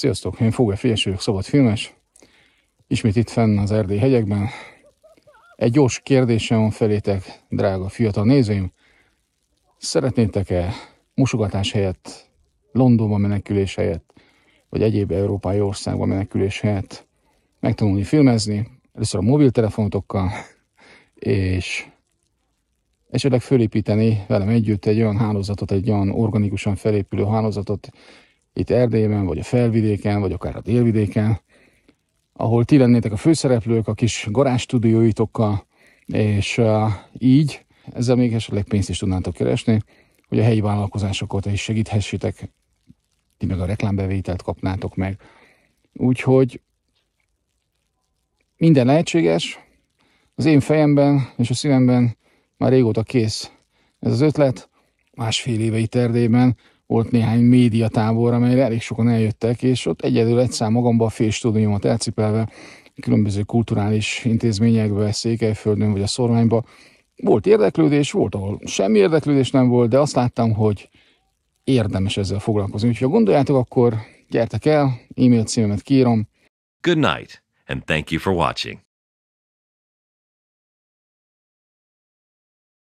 Sziasztok, én Fóge Fies vagyok, szabad filmes. Ismét itt fenn az Erdély hegyekben. Egy gyors kérdésem van felétek, drága fiatal nézőim. Szeretnétek-e musogatás helyett, Londonba menekülés helyett, vagy egyéb európai országba menekülés helyett megtanulni filmezni, először a mobiltelefonokkal, és esetleg fölépíteni velem együtt egy olyan hálózatot, egy olyan organikusan felépülő hálózatot, itt Erdélyben, vagy a felvidéken, vagy akár a délvidéken, ahol ti lennétek a főszereplők a kis garázs stúdióitokkal, és uh, így ezzel még esetleg pénzt is tudnátok keresni, hogy a helyi vállalkozásokat is segíthessétek, ti meg a reklámbevételt kapnátok meg. Úgyhogy minden lehetséges, az én fejemben és a szívemben már régóta kész ez az ötlet, másfél éve itt Erdélyben, volt néhány médiatábor, amelyre elég sokan eljöttek, és ott egyedül egyszer magamban a fél stúdiómat elcipelve különböző kulturális intézményekbe, Székelyföldön vagy a Szorványba. Volt érdeklődés, volt, ahol semmi érdeklődés nem volt, de azt láttam, hogy érdemes ezzel foglalkozni. Úgyhogy ha gondoljátok, akkor gyertek el, e-mail címemet kírom. Good night, and thank you for watching.